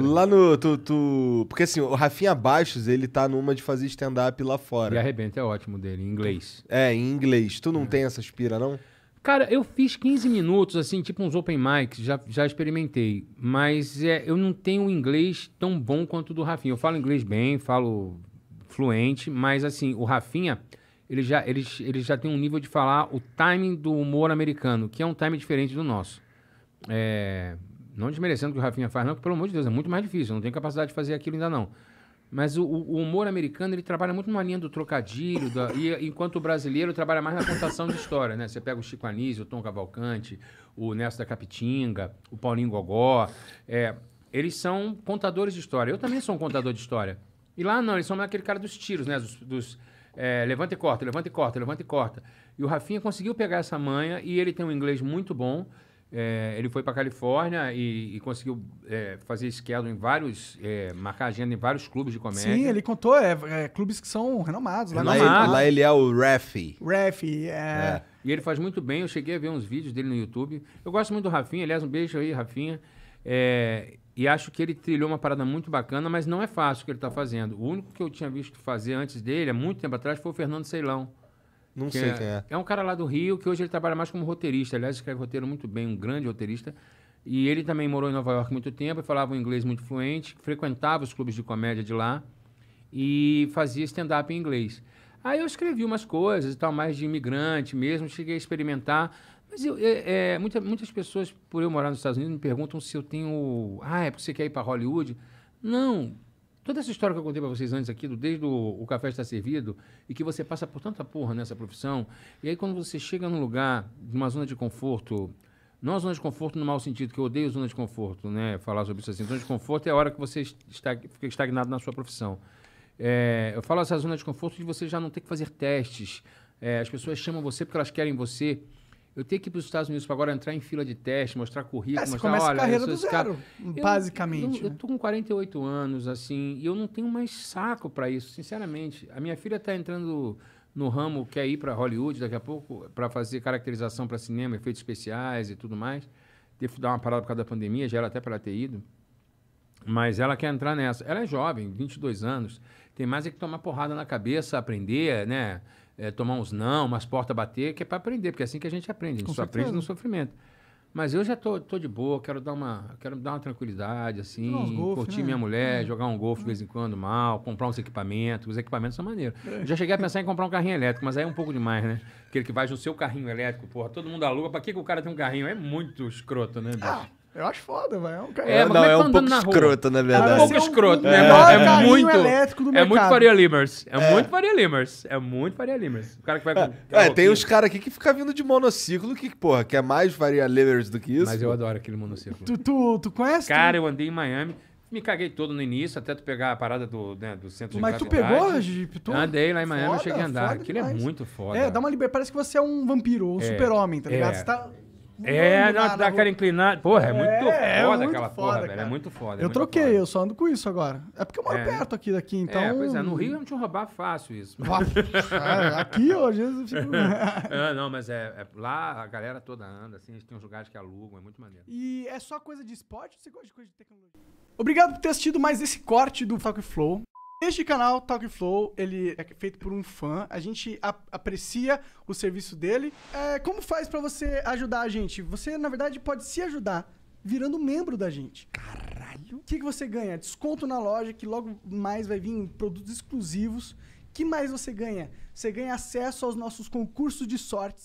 Lá né? no. Tu, tu, Porque assim, o Rafinha Baixos, ele tá numa de fazer stand-up lá fora. E arrebenta, é ótimo dele, em inglês. É, em inglês. Tu não é. tem essas não? Cara, eu fiz 15 minutos, assim, tipo uns open mics, já, já experimentei. Mas é, eu não tenho inglês tão bom quanto o do Rafinha. Eu falo inglês bem, falo fluente, mas assim, o Rafinha, ele já, ele, ele já tem um nível de falar o timing do humor americano, que é um timing diferente do nosso. É, não desmerecendo o que o Rafinha faz, não, que pelo amor de Deus, é muito mais difícil, não tem capacidade de fazer aquilo ainda não. Mas o, o, humor americano ele trabalha muito numa linha do trocadilho, da, e, enquanto o brasileiro trabalha mais na contação de história, né? Você pega o Chico Anísio, o Tom Cavalcante, o Nelson da Capitinga, o Paulinho Gogó. É, eles são contadores de história. Eu também sou um contador de história. E lá não, eles são aquele cara dos tiros, né? Dos, dos é, levanta e corta, levanta e corta, levanta e corta. E o Rafinha conseguiu pegar essa manha e ele tem um inglês muito bom. É, ele foi para Califórnia e, e conseguiu é, fazer schedule em vários, é, marcar agenda em vários clubes de comédia. Sim, ele contou, é, é clubes que são renomados. Lá, lá, ele, lá ele é o Rafi. Rafi é. E ele faz muito bem, eu cheguei a ver uns vídeos dele no YouTube. Eu gosto muito do Rafinha, aliás, um beijo aí, Rafinha. É, e acho que ele trilhou uma parada muito bacana, mas não é fácil o que ele está fazendo. O único que eu tinha visto fazer antes dele, há muito tempo atrás, foi o Fernando Ceilão. Não que sei é, quem é. É um cara lá do Rio que hoje ele trabalha mais como roteirista. Aliás, escreve roteiro muito bem, um grande roteirista. E ele também morou em Nova York muito tempo, falava um inglês muito fluente, frequentava os clubes de comédia de lá e fazia stand-up em inglês. Aí eu escrevi umas coisas e tal, mais de imigrante mesmo, cheguei a experimentar. Mas eu, é, é, muita, muitas pessoas, por eu morar nos Estados Unidos, me perguntam se eu tenho. Ah, é porque você quer ir para Hollywood? Não, Toda essa história que eu contei para vocês antes aqui, do, desde o, o café está servido, e que você passa por tanta porra nessa profissão, e aí quando você chega num lugar, numa zona de conforto, não a zona de conforto no mau sentido, que eu odeio zona de conforto, né? Falar sobre isso assim. Zona de conforto é a hora que você está, fica estagnado na sua profissão. É, eu falo essa zona de conforto de você já não ter que fazer testes. É, as pessoas chamam você porque elas querem você. Eu tenho que ir para os Estados Unidos para agora entrar em fila de teste, mostrar currículo, é, mostrar, começa olha, a carreira do zero, cara... basicamente. Eu, né? eu tô com 48 anos, assim, e eu não tenho mais saco para isso, sinceramente. A minha filha está entrando no ramo, quer ir para Hollywood daqui a pouco, para fazer caracterização para cinema, efeitos especiais e tudo mais. Devo dar uma parada por causa da pandemia, já era até para ter ido. Mas ela quer entrar nessa. Ela é jovem, 22 anos, tem mais é que tomar porrada na cabeça, aprender, né? é, tomar uns não, umas portas bater, que é para aprender, porque é assim que a gente aprende. A gente só aprende no sofrimento. Mas eu já tô, tô de boa, quero dar uma, quero dar uma tranquilidade, assim, golfe, curtir né? minha mulher, é. jogar um golfe de é. vez em quando mal, comprar uns equipamentos, os equipamentos são maneiros. É. Já cheguei a pensar em comprar um carrinho elétrico, mas aí é um pouco demais, né? Aquele que vai no seu carrinho elétrico, porra, todo mundo aluga, pra que, que o cara tem um carrinho? É muito escroto, né, bicho? Ah. Eu acho foda, vai. É um cara. É, é, não, é, tá é um pouco escroto, na verdade. É um pouco escroto, né? É, é muito. é muito Faria Limers. É, é, muito Faria Limers. É muito Faria Limers. O cara que vai. É, é tem uns caras aqui que ficam vindo de monociclo que, porra, quer mais Faria Limers do que isso. Mas eu adoro aquele monociclo. Tu, tu, tu conhece? Cara, eu andei em Miami. Me caguei todo no início, até tu pegar a parada do, né, do centro Mas de gravidade. Mas tu pegou a Tu... Andei lá em Miami, foda, cheguei a andar. Aquilo é demais. é muito foda. É, dá uma liberdade. Parece que você é um vampiro ou um super-homem, tá ligado? Você tá é, não, dá aquela inclinada. Porra, é, é muito é, foda muito aquela foda, porra, cara. velho. É muito foda. É eu muito troquei, foda. eu só ando com isso agora. É porque eu moro é. perto aqui daqui, é, então. É, pois é, no Rio eu não tinha roubar fácil isso. É, aqui hoje. Fico... é, não, mas é, Lá a galera toda anda, assim, tem uns lugares que alugam, é muito maneiro. E é só coisa de esporte ou você gosta de coisa de tecnologia? Obrigado por ter assistido mais esse corte do Talk Flow. Este canal, Talk Flow, ele é feito por um fã. A gente aprecia o serviço dele. É, como faz para você ajudar a gente? Você, na verdade, pode se ajudar virando membro da gente. Caralho! O que, que você ganha? Desconto na loja, que logo mais vai vir produtos exclusivos. que mais você ganha? Você ganha acesso aos nossos concursos de sortes.